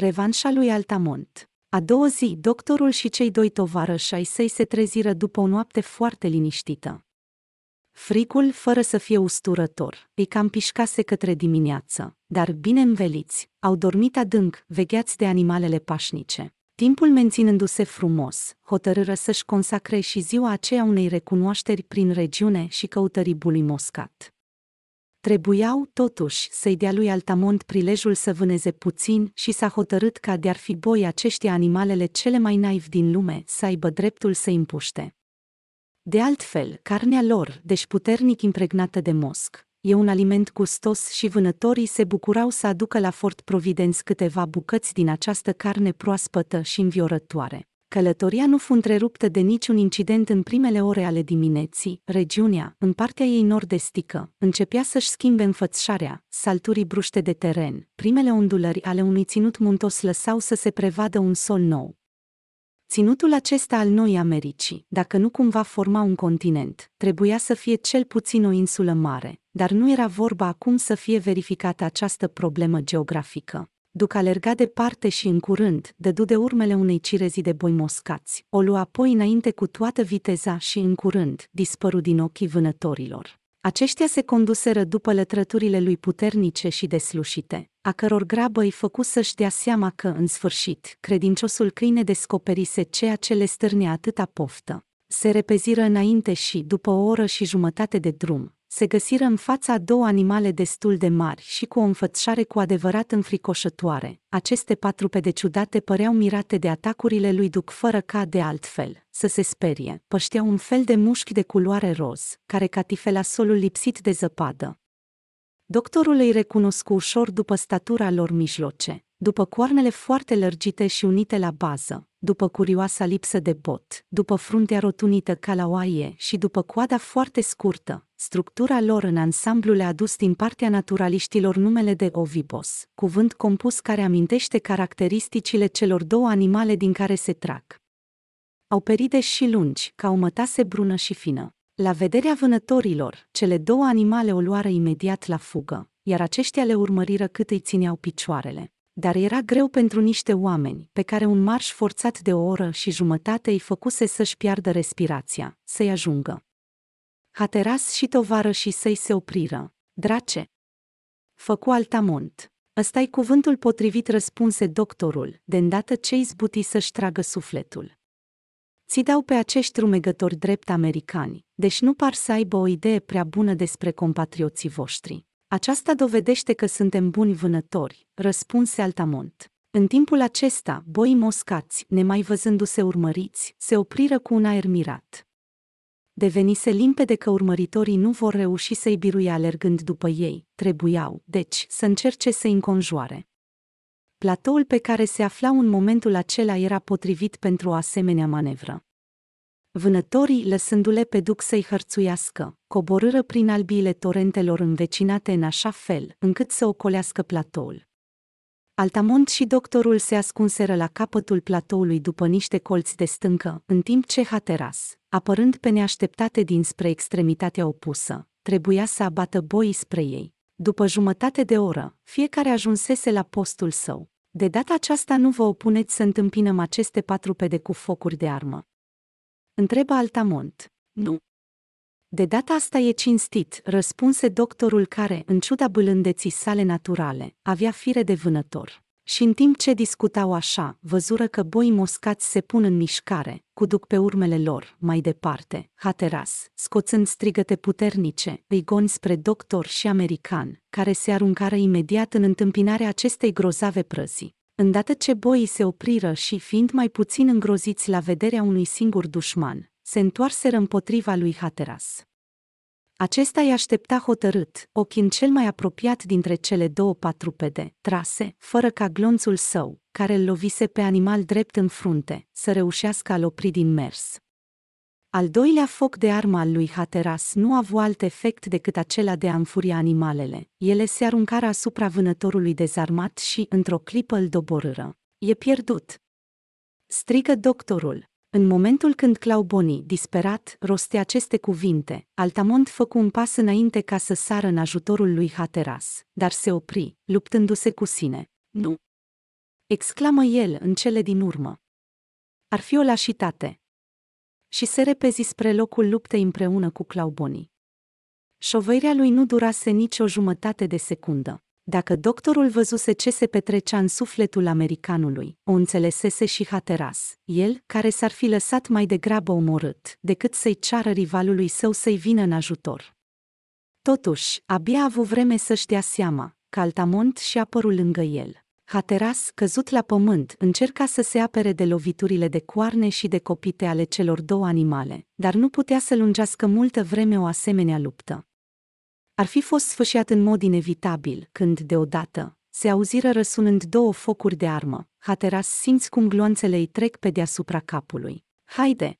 revanșa lui Altamont. A doua zi, doctorul și cei doi tovarăși ai săi se treziră după o noapte foarte liniștită. Fricul, fără să fie usturător, îi cam pișcase către dimineață, dar bine înveliți, au dormit adânc, vegheați de animalele pașnice. Timpul menținându-se frumos, hotărâră să-și consacre și ziua aceea unei recunoașteri prin regiune și căutării bului moscat. Trebuiau, totuși, să-i dea lui Altamont prilejul să vâneze puțin și s-a hotărât ca de-ar fi boi aceștia animalele cele mai naivi din lume să aibă dreptul să-i împuște. De altfel, carnea lor, deși puternic impregnată de mosc, e un aliment gustos și vânătorii se bucurau să aducă la Fort Providence câteva bucăți din această carne proaspătă și înviorătoare. Călătoria nu fu întreruptă de niciun incident în primele ore ale dimineții. Regiunea, în partea ei nord-estică, începea să-și schimbe înfățișarea, salturii bruște de teren. Primele ondulări ale unui ținut muntos lăsau să se prevadă un sol nou. Ținutul acesta al noii Americii, dacă nu cumva forma un continent, trebuia să fie cel puțin o insulă mare, dar nu era vorba acum să fie verificată această problemă geografică. Duc alerga departe și în curând, dădu de urmele unei cirezi de boi moscați, o lua apoi înainte cu toată viteza și în curând, dispăru din ochii vânătorilor. Aceștia se conduseră după lătrăturile lui puternice și deslușite, a căror grabă îi făcu să-și dea seama că, în sfârșit, credinciosul câine descoperise ceea ce le stârnea atâta poftă. Se repeziră înainte și, după o oră și jumătate de drum, se găsiră în fața două animale destul de mari și cu o înfățișare cu adevărat înfricoșătoare. Aceste patru pede ciudate păreau mirate de atacurile lui Duc fără ca de altfel să se sperie. Pășteau un fel de mușchi de culoare roz, care catifela solul lipsit de zăpadă. Doctorul îi recunoscu ușor după statura lor mijloce, după coarnele foarte lărgite și unite la bază, după curioasa lipsă de bot, după fruntea rotunită ca la oaie și după coada foarte scurtă, structura lor în ansamblu le-a adus din partea naturaliștilor numele de ovibos, cuvânt compus care amintește caracteristicile celor două animale din care se trag. Au peride și lungi, ca o mătase brună și fină. La vederea vânătorilor, cele două animale o luară imediat la fugă, iar aceștia le urmăriră cât îi țineau picioarele dar era greu pentru niște oameni, pe care un marș forțat de o oră și jumătate îi făcuse să-și piardă respirația, să-i ajungă. Hateras și tovară și săi se opriră. Drace! Făcu altamont. Ăsta-i cuvântul potrivit răspunse doctorul, de îndată ce izbuti să-și tragă sufletul. Ți dau pe acești rumegători drept americani, deci nu par să aibă o idee prea bună despre compatrioții voștri. Aceasta dovedește că suntem buni vânători, răspunse Altamont. În timpul acesta, boii moscați, nemai văzându-se urmăriți, se opriră cu un aer mirat. Devenise limpede că urmăritorii nu vor reuși să-i biruie alergând după ei, trebuiau, deci, să încerce să-i înconjoare. Platoul pe care se afla în momentul acela era potrivit pentru o asemenea manevră. Vânătorii, lăsându-le pe duc să-i hărțuiască, coborâră prin albiile torentelor învecinate în așa fel, încât să ocolească platoul. Altamont și doctorul se ascunseră la capătul platoului după niște colți de stâncă, în timp ce Hateras, apărând pe neașteptate dinspre extremitatea opusă, trebuia să abată boii spre ei. După jumătate de oră, fiecare ajunsese la postul său. De data aceasta nu vă opuneți să întâmpinăm aceste patru pede cu focuri de armă. Întrebă Altamont. Nu. De data asta e cinstit, răspunse doctorul care, în ciuda bâlândeții sale naturale, avea fire de vânător. Și în timp ce discutau așa, văzură că boi moscați se pun în mișcare, cu duc pe urmele lor, mai departe, Hateras, scoțând strigăte puternice, îi goni spre doctor și american, care se aruncară imediat în întâmpinarea acestei grozave prăzii. Îndată ce boii se opriră și, fiind mai puțin îngroziți la vederea unui singur dușman, se întoarseră împotriva lui Hateras. Acesta îi aștepta hotărât, ochi în cel mai apropiat dintre cele două patrupede, trase, fără ca glonțul său, care îl lovise pe animal drept în frunte, să reușească a-l opri din mers. Al doilea foc de armă al lui Hateras nu avut alt efect decât acela de a înfuria animalele. Ele se aruncară asupra vânătorului dezarmat și, într-o clipă, îl doborâră. E pierdut! Strigă doctorul. În momentul când Clauboni, disperat, rostea aceste cuvinte, Altamont făcu un pas înainte ca să sară în ajutorul lui Hateras, dar se opri, luptându-se cu sine. Nu! Exclamă el în cele din urmă. Ar fi o lașitate, și se repezi spre locul luptei împreună cu Claubonii. Șovăirea lui nu durase nici o jumătate de secundă. Dacă doctorul văzuse ce se petrecea în sufletul americanului, o înțelesese și Hateras, el, care s-ar fi lăsat mai degrabă omorât, decât să-i ceară rivalului său să-i vină în ajutor. Totuși, abia a avut vreme să-și dea seama că Altamont și a lângă el. Hateras, căzut la pământ, încerca să se apere de loviturile de coarne și de copite ale celor două animale, dar nu putea să lungească multă vreme o asemenea luptă. Ar fi fost sfâșiat în mod inevitabil, când, deodată, se auziră răsunând două focuri de armă. Hateras simți cum gloanțele îi trec pe deasupra capului. Haide!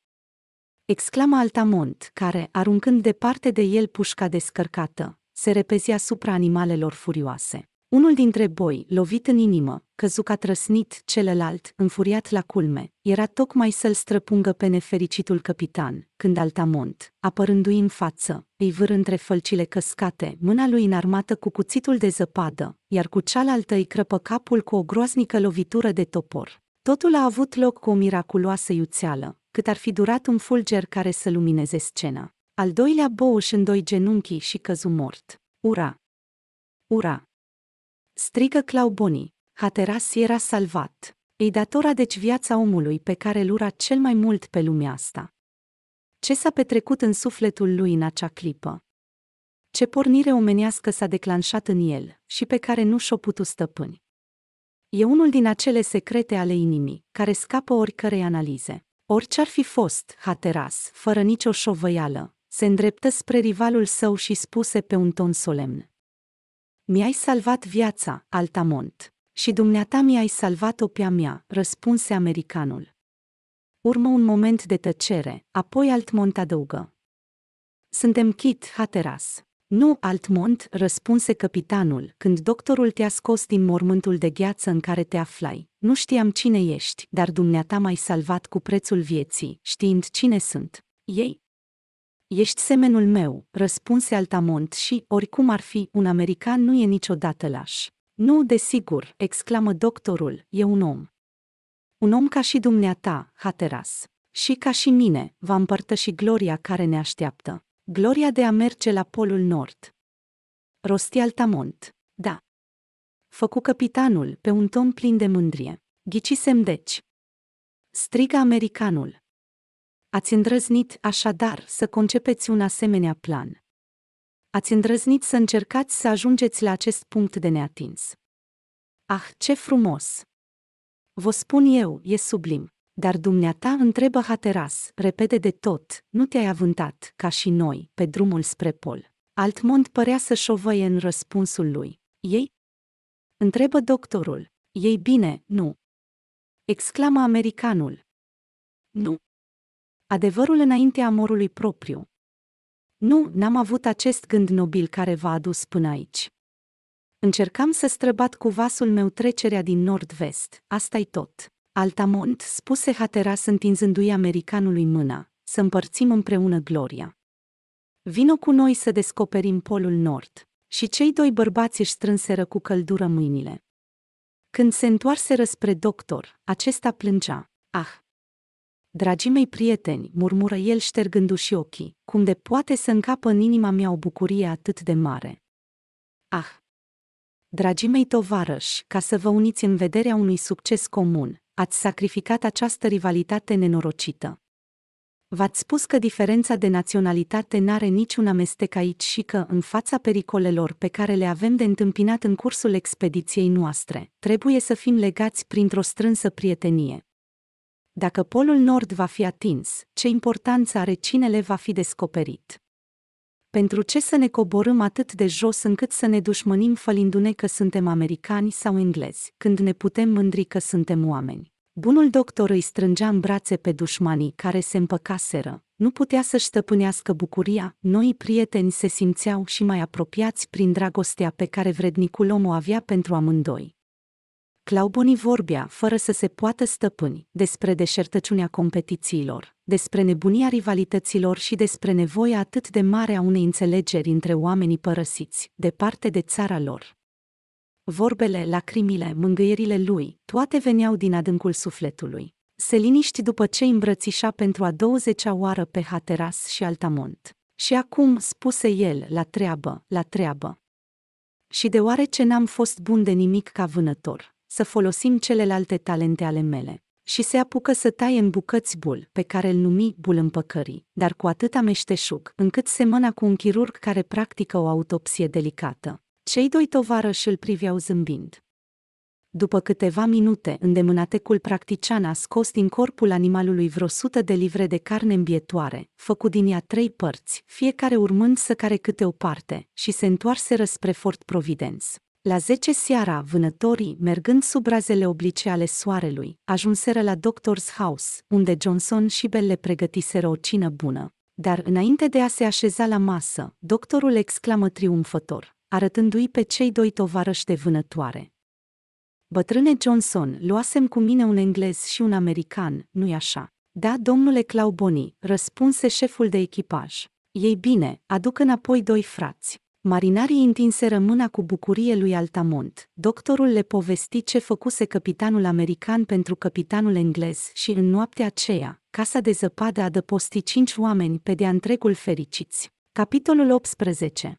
exclamă Altamont, care, aruncând departe de el pușca descărcată, se repezi asupra animalelor furioase. Unul dintre boi, lovit în inimă, căzu ca trăsnit, celălalt, înfuriat la culme, era tocmai să-l străpungă pe nefericitul capitan, când Altamont, apărându-i în față, îi vâr între fălcile căscate, mâna lui înarmată cu cuțitul de zăpadă, iar cu cealaltă îi crăpă capul cu o groaznică lovitură de topor. Totul a avut loc cu o miraculoasă iuțeală, cât ar fi durat un fulger care să lumineze scena. Al doilea bou își îndoi genunchii și căzu mort. Ura! Ura! Strigă Clauboni, Hateras era salvat. Îi datora deci viața omului pe care îl ura cel mai mult pe lumea asta. Ce s-a petrecut în sufletul lui în acea clipă? Ce pornire omenească s-a declanșat în el și pe care nu și-o putut stăpâni? E unul din acele secrete ale inimii, care scapă oricărei analize. Orice ar fi fost, Hateras, fără nicio șovăială, se îndreptă spre rivalul său și spuse pe un ton solemn. Mi-ai salvat viața, Altamont, și dumneata mi-ai salvat-o pe-a mea, răspunse americanul. Urmă un moment de tăcere, apoi Altmont adăugă. Suntem chit, Hateras. Nu, Altmont, răspunse capitanul, când doctorul te-a scos din mormântul de gheață în care te aflai. Nu știam cine ești, dar dumneata m-ai salvat cu prețul vieții, știind cine sunt. Ei, Ești semenul meu, răspunse Altamont și, oricum ar fi, un american nu e niciodată laș. Nu, desigur, exclamă doctorul, e un om. Un om ca și dumneata, Hateras. Și ca și mine, va împărtăși gloria care ne așteaptă. Gloria de a merge la Polul Nord. Rosti Altamont. Da. Făcu capitanul pe un ton plin de mândrie. Ghicisem deci. striga americanul. Ați îndrăznit, așadar, să concepeți un asemenea plan. Ați îndrăznit să încercați să ajungeți la acest punct de neatins. Ah, ce frumos! Vă spun eu, e sublim. Dar dumneata întrebă Hateras, repede de tot, nu te-ai avântat, ca și noi, pe drumul spre pol. Altmond părea să șovăie în răspunsul lui. Ei? Întrebă doctorul. Ei bine, nu. Exclamă americanul. Nu, adevărul înaintea amorului propriu. Nu, n-am avut acest gând nobil care v-a adus până aici. Încercam să străbat cu vasul meu trecerea din nord-vest, asta-i tot. Altamont, spuse Hateras întinzându-i americanului mâna, să împărțim împreună gloria. Vino cu noi să descoperim polul nord. Și cei doi bărbați își strânseră cu căldură mâinile. Când se întoarseră spre doctor, acesta plângea. Ah, Dragii mei prieteni, murmură el ștergându-și ochii, cum de poate să încapă în inima mea o bucurie atât de mare. Ah! Dragii mei tovarăși, ca să vă uniți în vederea unui succes comun, ați sacrificat această rivalitate nenorocită. V-ați spus că diferența de naționalitate n-are niciun amestec aici și că, în fața pericolelor pe care le avem de întâmpinat în cursul expediției noastre, trebuie să fim legați printr-o strânsă prietenie. Dacă polul nord va fi atins, ce importanță are cinele va fi descoperit? Pentru ce să ne coborâm atât de jos încât să ne dușmănim fălindu-ne că suntem americani sau englezi, când ne putem mândri că suntem oameni? Bunul doctor îi strângea în brațe pe dușmanii care se împăcaseră, nu putea să-și stăpânească bucuria, noi prieteni se simțeau și mai apropiați prin dragostea pe care vrednicul om o avea pentru amândoi. Claubonii vorbea, fără să se poată stăpâni, despre deșertăciunea competițiilor, despre nebunia rivalităților și despre nevoia atât de mare a unei înțelegeri între oamenii părăsiți, departe de țara lor. Vorbele, lacrimile, mângâierile lui, toate veneau din adâncul sufletului. Se liniști după ce îmbrățișa pentru a douăzecea oară pe Hateras și Altamont. Și acum, spuse el, la treabă, la treabă. Și deoarece n-am fost bun de nimic ca vânător, să folosim celelalte talente ale mele și se apucă să taie în bucăți bul, pe care îl numi bul împăcării, dar cu atâta meșteșug, încât semăna cu un chirurg care practică o autopsie delicată. Cei doi tovarăși îl priveau zâmbind. După câteva minute, îndemânatecul practician a scos din corpul animalului vreo sută de livre de carne îmbietoare, făcut din ea trei părți, fiecare urmând să care câte o parte, și se întoarseră spre Fort Providence. La 10 seara, vânătorii, mergând sub razele oblice ale soarelui, ajunseră la Doctor's House, unde Johnson și Bell le pregătiseră o cină bună. Dar înainte de a se așeza la masă, doctorul exclamă triumfător, arătându-i pe cei doi tovarăși de vânătoare. Bătrâne Johnson, luasem cu mine un englez și un american, nu-i așa? Da, domnule Clauboni, răspunse șeful de echipaj. Ei bine, aduc înapoi doi frați. Marinarii întinseră mâna cu bucurie lui Altamont. Doctorul le povesti ce făcuse capitanul american pentru capitanul englez și în noaptea aceea, casa de zăpadă adăposti cinci oameni pe de-a întregul fericiți. Capitolul 18